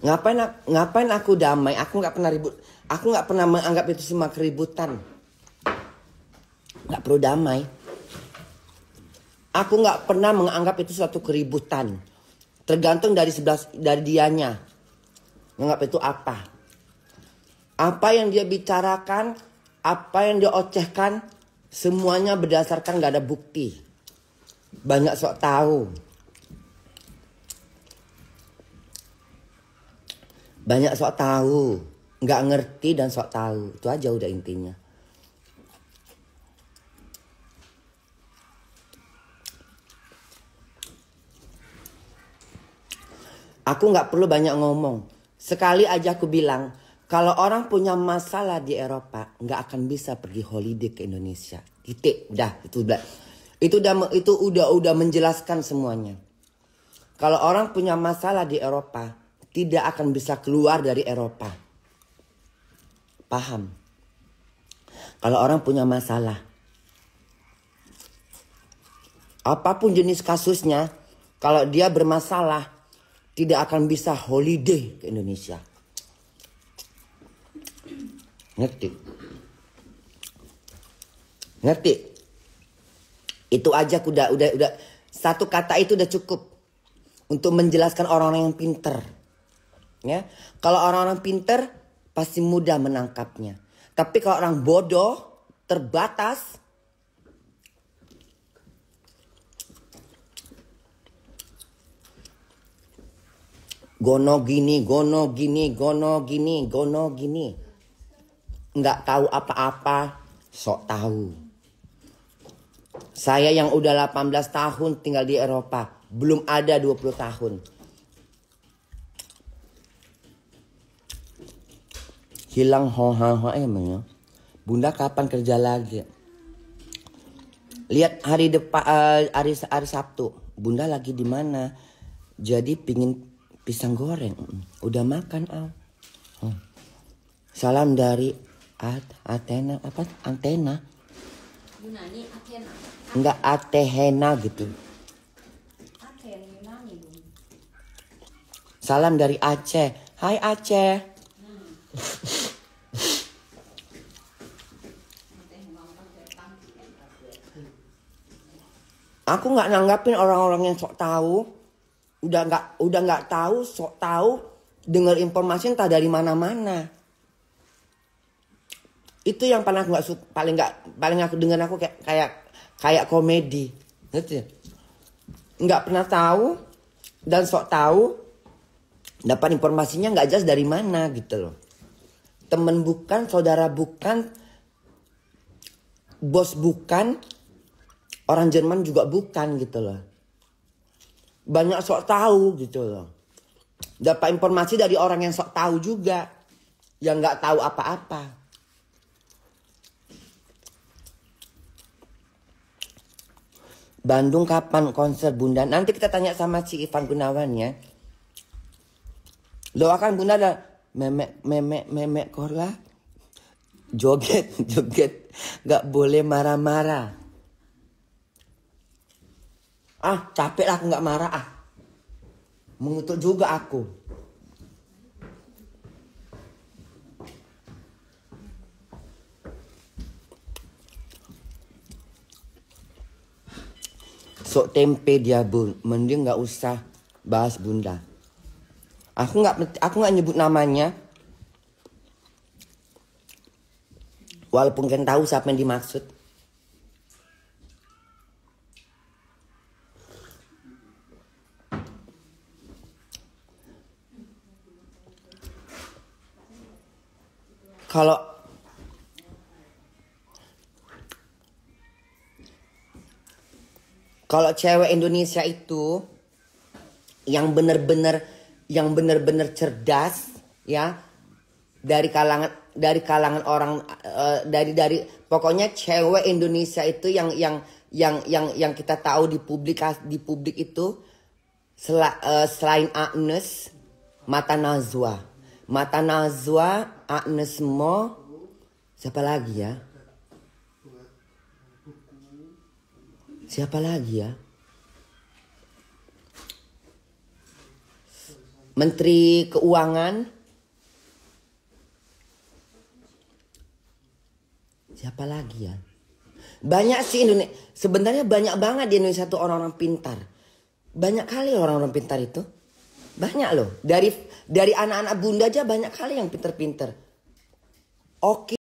Ngapain ngapain aku damai? Aku nggak pernah ribut. Aku nggak pernah menganggap itu semua keributan. Nggak perlu damai. Aku nggak pernah menganggap itu suatu keributan. Tergantung dari sebelas dari dianya. Menganggap itu apa? Apa yang dia bicarakan, apa yang dia ocehkan, semuanya berdasarkan nggak ada bukti. Banyak sok tahu. banyak sok tahu nggak ngerti dan sok tahu itu aja udah intinya aku nggak perlu banyak ngomong sekali aja aku bilang kalau orang punya masalah di Eropa nggak akan bisa pergi holiday ke Indonesia titik udah itu udah itu udah itu udah udah menjelaskan semuanya kalau orang punya masalah di Eropa tidak akan bisa keluar dari Eropa. Paham? Kalau orang punya masalah, apapun jenis kasusnya, kalau dia bermasalah, tidak akan bisa holiday ke Indonesia. Ngerti? Ngerti? Itu aja udah udah udah satu kata itu udah cukup untuk menjelaskan orang-orang yang pinter. Ya, kalau orang-orang pinter pasti mudah menangkapnya. Tapi kalau orang bodoh, terbatas, gono gini, gono gini, gono gini, gono gini. Nggak tahu apa-apa, sok tahu. Saya yang udah 18 tahun tinggal di Eropa, belum ada 20 tahun. hilang hoa-hoa emang eh, ya. Bunda kapan kerja lagi? Lihat hari depan uh, eh, hari hari Sabtu. Bunda lagi di mana? Jadi pingin pisang goreng. Udah makan al. Oh. Salam dari At Athena apa antena? Yunani Athena. Enggak Athena gitu. Salam dari Aceh. Hai Aceh. Aku nggak nanggapin orang-orang yang sok tahu, udah nggak udah nggak tahu, sok tahu, dengar informasi entah dari mana-mana. Itu yang paling nggak paling nggak paling aku dengar aku kayak kayak kayak komedi, ngerti ya? Nggak pernah tahu dan sok tahu dapat informasinya nggak jelas dari mana gitu loh. Temen bukan, saudara bukan, bos bukan, orang Jerman juga bukan gitu loh. Banyak sok tahu gitu loh. Dapat informasi dari orang yang sok tahu juga. Yang nggak tahu apa-apa. Bandung kapan konser Bunda? Nanti kita tanya sama si Ivan Gunawan ya. Doakan Bunda ada memek memek memek korla joget joget nggak boleh marah-marah ah capek lah aku nggak marah ah mengutuk juga aku sok tempe dia bun mending nggak usah bahas bunda aku nggak aku nggak nyebut namanya walaupun kan tahu siapa yang dimaksud kalau kalau cewek Indonesia itu yang bener-bener yang bener-bener cerdas ya dari kalangan dari kalangan orang uh, dari dari pokoknya cewek Indonesia itu yang yang yang yang yang kita tahu di publik di publik itu sel, uh, eh, selain Agnes Mata Nazwa Mata Nazwa, Agnes Mo, siapa lagi ya? Siapa lagi ya? Menteri Keuangan. Siapa lagi ya? Banyak sih Indonesia. Sebenarnya banyak banget di Indonesia tuh orang-orang pintar. Banyak kali orang-orang pintar itu. Banyak loh. Dari dari anak-anak bunda aja banyak kali yang pinter-pinter. Oke.